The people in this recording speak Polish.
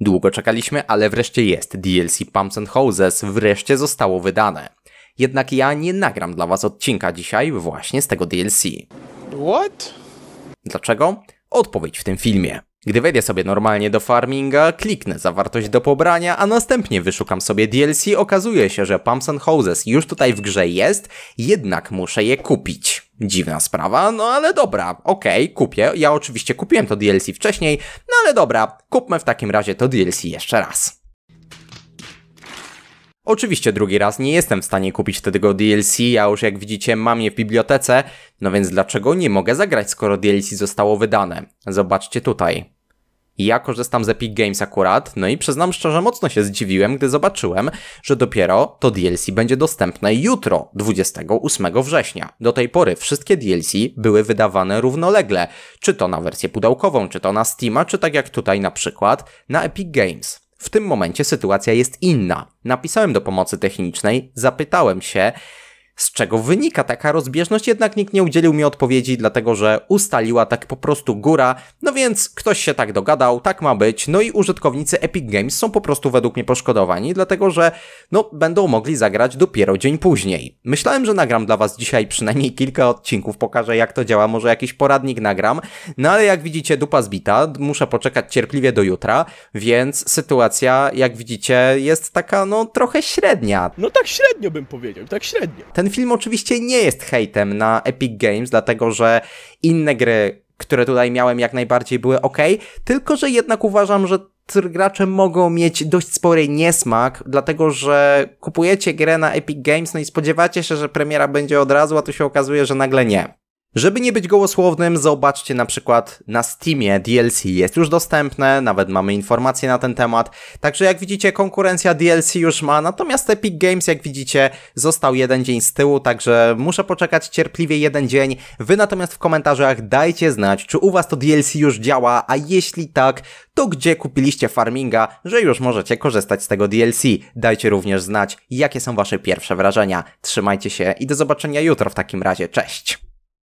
Długo czekaliśmy, ale wreszcie jest. DLC Pumps and Houses. wreszcie zostało wydane. Jednak ja nie nagram dla was odcinka dzisiaj właśnie z tego DLC. What? Dlaczego? Odpowiedź w tym filmie. Gdy wejdę sobie normalnie do farminga, kliknę zawartość do pobrania, a następnie wyszukam sobie DLC, okazuje się, że Pumps and Houses już tutaj w grze jest, jednak muszę je kupić. Dziwna sprawa, no ale dobra, okej, okay, kupię. Ja oczywiście kupiłem to DLC wcześniej, no ale dobra, kupmy w takim razie to DLC jeszcze raz. Oczywiście drugi raz nie jestem w stanie kupić tego DLC, ja już jak widzicie mam je w bibliotece, no więc dlaczego nie mogę zagrać skoro DLC zostało wydane? Zobaczcie tutaj. Ja korzystam z Epic Games akurat, no i przyznam szczerze, mocno się zdziwiłem, gdy zobaczyłem, że dopiero to DLC będzie dostępne jutro, 28 września. Do tej pory wszystkie DLC były wydawane równolegle, czy to na wersję pudełkową, czy to na Steama, czy tak jak tutaj na przykład na Epic Games. W tym momencie sytuacja jest inna. Napisałem do pomocy technicznej, zapytałem się, z czego wynika taka rozbieżność? Jednak nikt nie udzielił mi odpowiedzi, dlatego że ustaliła tak po prostu góra, no więc ktoś się tak dogadał, tak ma być, no i użytkownicy Epic Games są po prostu według mnie poszkodowani, dlatego że no będą mogli zagrać dopiero dzień później. Myślałem, że nagram dla was dzisiaj przynajmniej kilka odcinków, pokażę jak to działa, może jakiś poradnik nagram, no ale jak widzicie dupa zbita, muszę poczekać cierpliwie do jutra, więc sytuacja jak widzicie jest taka no trochę średnia. No tak średnio bym powiedział, tak średnio. Ten ten film oczywiście nie jest hejtem na Epic Games, dlatego że inne gry, które tutaj miałem jak najbardziej były ok, tylko że jednak uważam, że gracze mogą mieć dość spory niesmak, dlatego że kupujecie grę na Epic Games, no i spodziewacie się, że premiera będzie od razu, a tu się okazuje, że nagle nie. Żeby nie być gołosłownym, zobaczcie na przykład na Steamie DLC jest już dostępne, nawet mamy informacje na ten temat. Także jak widzicie, konkurencja DLC już ma, natomiast Epic Games, jak widzicie, został jeden dzień z tyłu, także muszę poczekać cierpliwie jeden dzień. Wy natomiast w komentarzach dajcie znać, czy u was to DLC już działa, a jeśli tak, to gdzie kupiliście farminga, że już możecie korzystać z tego DLC. Dajcie również znać, jakie są wasze pierwsze wrażenia. Trzymajcie się i do zobaczenia jutro w takim razie. Cześć!